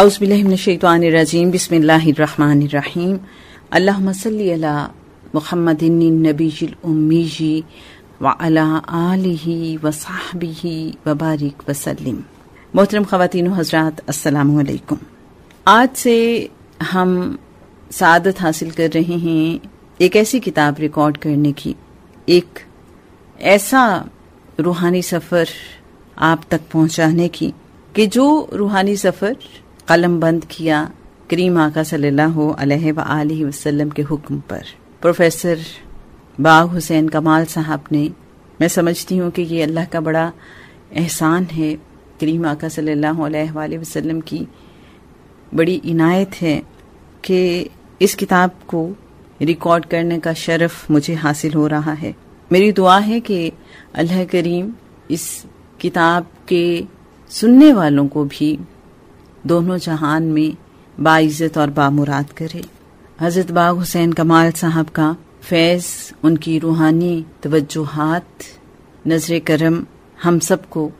अउज़बिल्लिमिनशैतवानरजीम बिसमीम अल्ला मुहम्मदिनबीजुलमी जी वला आलि वसाहबी वबारिक वसलम मोहतरम खातिन हजरात असलकुम आज से हम सदत हासिल कर रहे हैं एक ऐसी किताब रिकॉर्ड करने की एक ऐसा रूहानी सफ़र आप तक पहुंचाने की कि जो रूहानी सफ़र कलम बंद किया करीम आका सल्लल्लाहु अलैहि व वसल्लम के हुक्म पर प्रोफेसर बाग हुसैन कमाल साहब ने मैं समझती हूँ कि ये अल्लाह का बड़ा एहसान है करीम आका सल्लल्लाहु अलैहि वसल्लम की बड़ी इनायत है कि इस किताब को रिकॉर्ड करने का शरफ मुझे हासिल हो रहा है मेरी दुआ है कि अल्लाह करीम इस किताब के सुनने वालों को भी दोनों जहान में बाइज़त और बामुराद करे हज़रत बाग हुसैन कमाल साहब का फैज़ उनकी रूहानी तवजुहात नजर करम हम सब को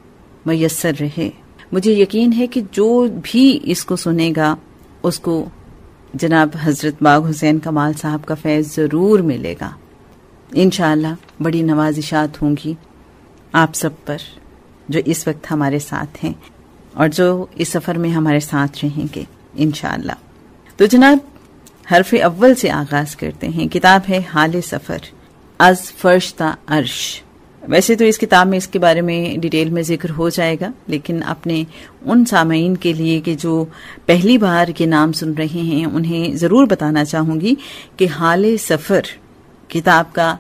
मैसर रहे मुझे यकीन है कि जो भी इसको सुनेगा उसको जनाब हज़रत बाग हुसैन कमाल साहब का फैज़ ज़रूर मिलेगा इन बड़ी नवाजिशात होंगी आप सब पर जो इस वक्त हमारे साथ हैं और जो इस सफ़र में हमारे साथ रहेंगे इन तो जनाब हरफ अव्वल से आगाज करते हैं किताब है हाल सफ़र अज फर्श अर्श वैसे तो इस किताब में इसके बारे में डिटेल में जिक्र हो जाएगा लेकिन अपने उन सामीन के लिए कि जो पहली बार ये नाम सुन रहे हैं उन्हें ज़रूर बताना चाहूंगी कि हाल सफ़र किताब का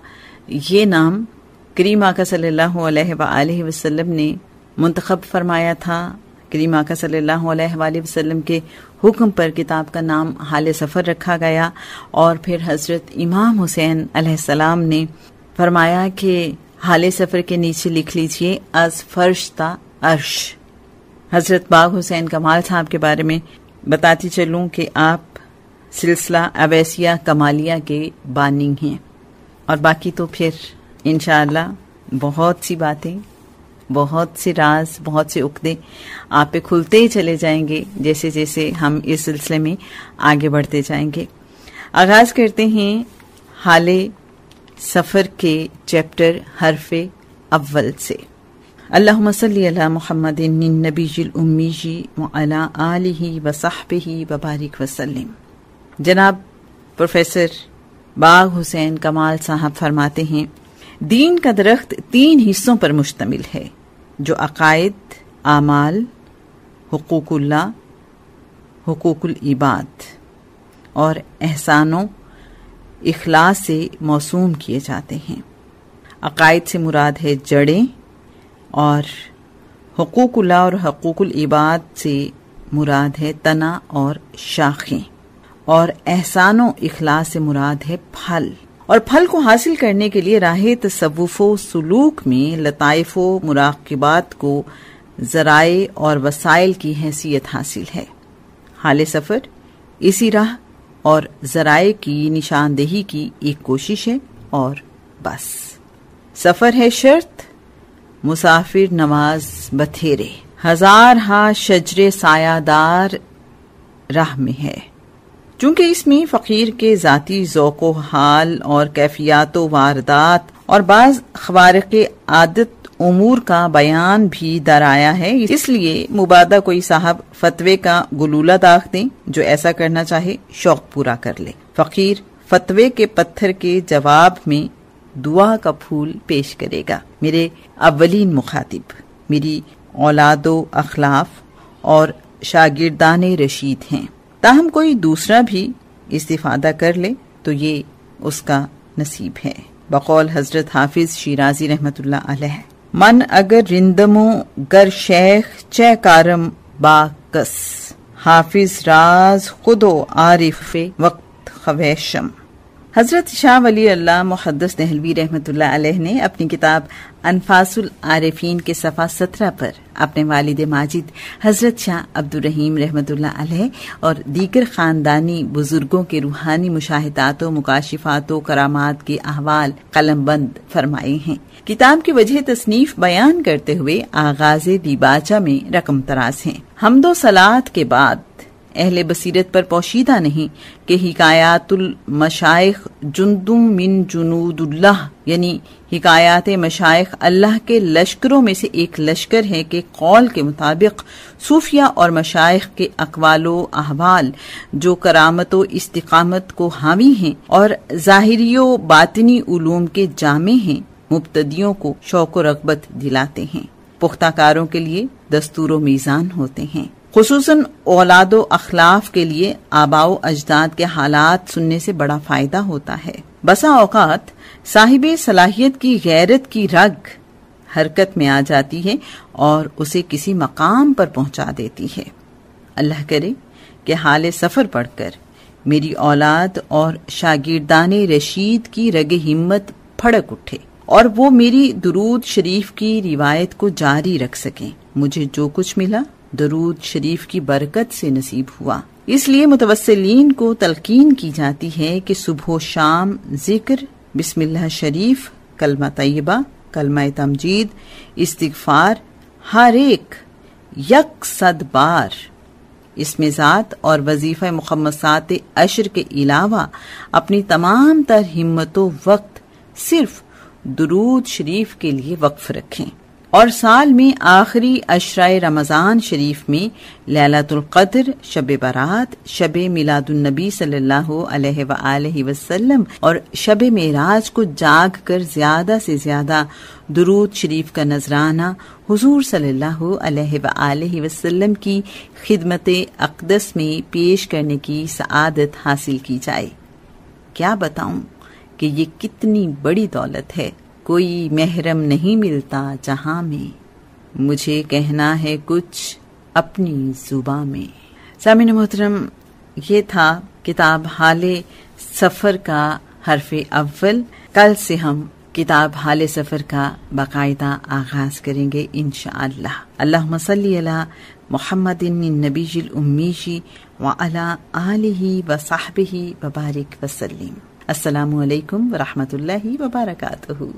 ये नाम करीमा का सल्लल्लाहु वसलम ने मंतखब फरमाया था करीम आका सल्लल्लाहु अलैहि वसल्लम के हुक्म पर किताब का नाम हाल सफ़र रखा गया और फिर हज़रत इमाम हुसैन अलैहिस्सलाम ने फरमाया कि हाल सफ़र के नीचे लिख लीजिए अज फर्श ता अर्श हज़रत बाग हुसैन कमाल साहब के बारे में बताती चलूं कि आप सिलसिला अवैसिया कमालिया के बानी हैं और बाकी तो फिर इनशाला बहुत सी बातें बहुत सी राज बहुत से उकदे आप पे खुलते ही चले जाएंगे जैसे जैसे हम इस सिलसिले में आगे बढ़ते जाएंगे आगाज करते हैं हाले सफ़र के चैप्टर हरफे अव्वल से अल्लाह मसल महमद नबीजुलउम्मीजी वला आलि वसाहब वबारिक वसलम जनाब प्रोफेसर बाग हुसैन कमाल साहब फरमाते हैं दीन का दरख्त तीन हिस्सों पर मुश्तमिल है जो अकायद आमाल हकूक़ल्ला हकूक़लबाद और एहसानों अखलास से मौसूम किए जाते हैं अकायद से मुराद है जड़ें और हकूकुल्ला और इबाद से मुराद है तना और शाखें और एहसानों अखलास से मुराद है फल और फल को हासिल करने के लिए राह तसवुफो सलूक में लताइफो मुराकबात को जराए और वसाइल की हैसियत हासिल है हाल सफ़र इसी राह और जराए की निशानदेही की एक कोशिश है और बस सफ़र है शर्त मुसाफिर नमाज बथेरे हजार हा शजरे सायादार राह में है चूंकि इसमें फ़कीर के ज़ाती ज़ोक़ हाल और कैफियात वारदात और बाज़ खबारक आदत उमूर का बयान भी दराया है इसलिए मुबादा कोई साहब फतवे का गुलूला दाख दे जो ऐसा करना चाहे शौक पूरा कर ले फ़कीर फतवे के पत्थर के जवाब में दुआ का फूल पेश करेगा मेरे अवलीन मुखातिब मेरी औलादो अखलाफ और शागिर्दान रशीद हैं ताहम कोई दूसरा भी इस्तीफा कर ले तो ये उसका नसीब है बकौल हजरत हाफिज शिराजी रहमत मन अगर रिंदमो गर शेख चय कारम बाकस हाफिज राज खुदो आरिफ वक्त खवैशम हज़रत शाह वली अल्लाह मुहदस नहलवी रहमत ने अपनी किताब अनफासुल आरिफीन के सफ़ा सत्रह पर अपने वालिद माजिद हज़रत शाह अब्दुलरहीम रहमत और दीगर ख़ानदानी बुजुर्गों के रूहानी मुशाहदात मुकाशिफातों करामात के अहवाल कलमबंद फरमाए हैं किताब की वजह तसनीफ बयान करते हुए आगाज दीबाचा में रकम तराज हैं हमदो सलाद के बाद अहल बसीरत पर पोशीदा नहीं कि हिकायातुल मशाइ जुंदुम मिन जुनूदुल्लाह यानी हिकायात मशाइ अल्लाह के लश्करों में से एक लश्कर है कि कौल के मुताबिक सूफिया और मशाइ के अकवाल अहवाल जो करामतो व इस्तकामत को हावी हैं और जाहिरियो बातनी उलूम के जामे हैं मुबतदियों को शौक रगबत दिलाते हैं पुख्ताकारों के लिए दस्तूर मीज़ान होते हैं खसूस औलाद अखलाफ के लिए आबाओ अजदाद के हालात सुनने से बड़ा फ़ायदा होता है बसा औकात साहिब सलाहियत की गैरत की रग हरकत में आ जाती है और उसे किसी मकाम पर पहुंचा देती है अल्लाह करे कि हाल सफ़र पढ़कर मेरी औलाद और शागिर्दान रशीद की रग हिम्मत फड़क उठे और वो मेरी दुरूद शरीफ की रिवायत को जारी रख सकें मुझे जो कुछ मिला दरूद शरीफ की बरकत से नसीब हुआ इसलिए मुतवसलिन को तलकीन की जाती है कि सुबह शाम जिक्र बिस्मिल्लाह शरीफ कलमा तयबा कलमा तमजीद इस्तफार हर एक यक सद बार इसमें ज़ात और वजीफा मुखमसात अशर के अलावा अपनी तमाम तर हिम्मत वक्त सिर्फ दरूद शरीफ के लिए वक्फ रखें और साल में आखिरी अशराय रमज़ान शरीफ में लैलातुल्क़द्र शब बारात शब मिलादुलनबी सल्लल्लाहु अलैहि सल्ला वसल्लम और शब मेराज को जाग कर ज़्यादा से ज़्यादा दुरूद शरीफ का नजराना हुजूर सल्लल्लाहु अलैहि वसल्लम की खिदमत अकदस में पेश करने की सआदत हासिल की जाए क्या बताऊं कि ये कितनी बड़ी दौलत है कोई महरम नहीं मिलता जहां में मुझे कहना है कुछ अपनी जुबा में सामिन मोहतरम ये था किताब हाल सफ़र का हरफ अव्वल कल से हम किताब हाल सफ़र का बाकायदा आगाज करेंगे इन अल्लाह मसल्ला मोहम्मद नबीजिल उम्मीशी व अला आलि व साहब वबारक वसलीम असलकम वबरकू